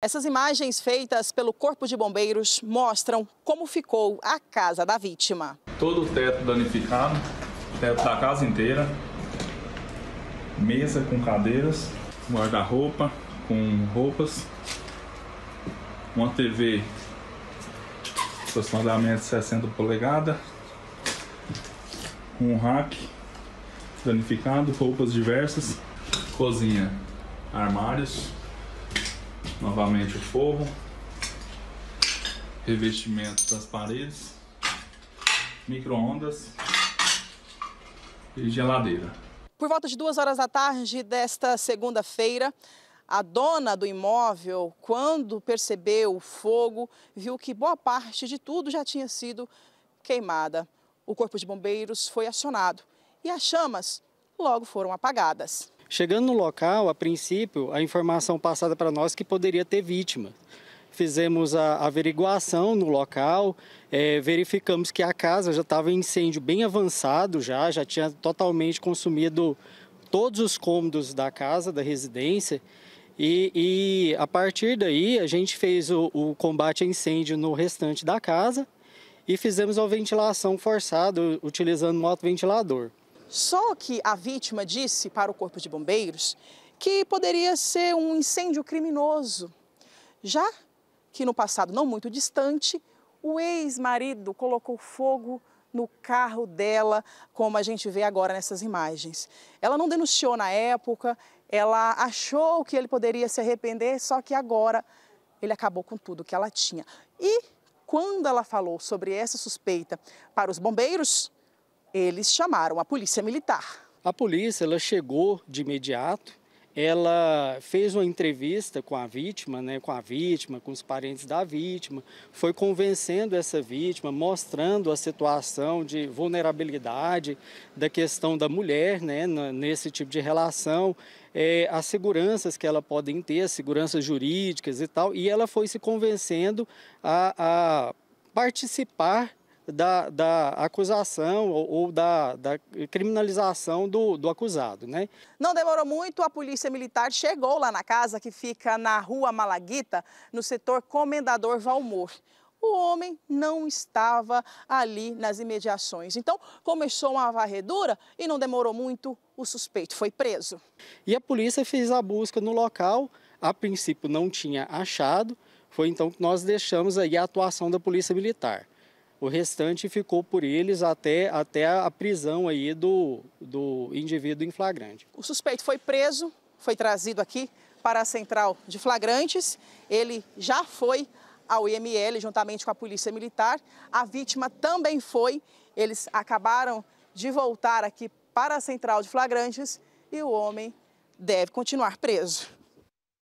Essas imagens feitas pelo Corpo de Bombeiros mostram como ficou a casa da vítima. Todo o teto danificado, teto da casa inteira, mesa com cadeiras, guarda-roupa com roupas, uma TV aproximadamente 60 polegadas, um rack danificado, roupas diversas, cozinha, armários, Novamente o forro. Revestimento das paredes. Micro-ondas. E geladeira. Por volta de duas horas da tarde desta segunda-feira, a dona do imóvel, quando percebeu o fogo, viu que boa parte de tudo já tinha sido queimada. O corpo de bombeiros foi acionado e as chamas logo foram apagadas. Chegando no local, a princípio, a informação passada para nós que poderia ter vítima. Fizemos a averiguação no local, é, verificamos que a casa já estava em incêndio bem avançado, já, já tinha totalmente consumido todos os cômodos da casa, da residência. E, e a partir daí, a gente fez o, o combate a incêndio no restante da casa e fizemos a ventilação forçada, utilizando um autoventilador. Só que a vítima disse para o Corpo de Bombeiros que poderia ser um incêndio criminoso, já que no passado não muito distante, o ex-marido colocou fogo no carro dela, como a gente vê agora nessas imagens. Ela não denunciou na época, ela achou que ele poderia se arrepender, só que agora ele acabou com tudo que ela tinha. E quando ela falou sobre essa suspeita para os bombeiros, eles chamaram a polícia militar. A polícia ela chegou de imediato, ela fez uma entrevista com a vítima, né, com a vítima, com os parentes da vítima, foi convencendo essa vítima, mostrando a situação de vulnerabilidade da questão da mulher né, nesse tipo de relação, é, as seguranças que ela podem ter, as seguranças jurídicas e tal, e ela foi se convencendo a, a participar da, da acusação ou, ou da, da, criminalização do, do acusado. Né? Não demorou muito, a polícia militar chegou lá na casa que fica na rua Malaguita, no setor Comendador Valmor o homem não estava ali nas imediações. Então, começou uma varredura e não demorou muito, o suspeito foi preso. E a polícia fez a busca no local, a princípio não tinha achado, foi então que nós deixamos aí a atuação da Polícia Militar. O restante ficou por eles até, até a prisão aí do, do indivíduo em flagrante. O suspeito foi preso, foi trazido aqui para a central de flagrantes. Ele já foi ao IML juntamente com a polícia militar. A vítima também foi. Eles acabaram de voltar aqui para a central de flagrantes e o homem deve continuar preso.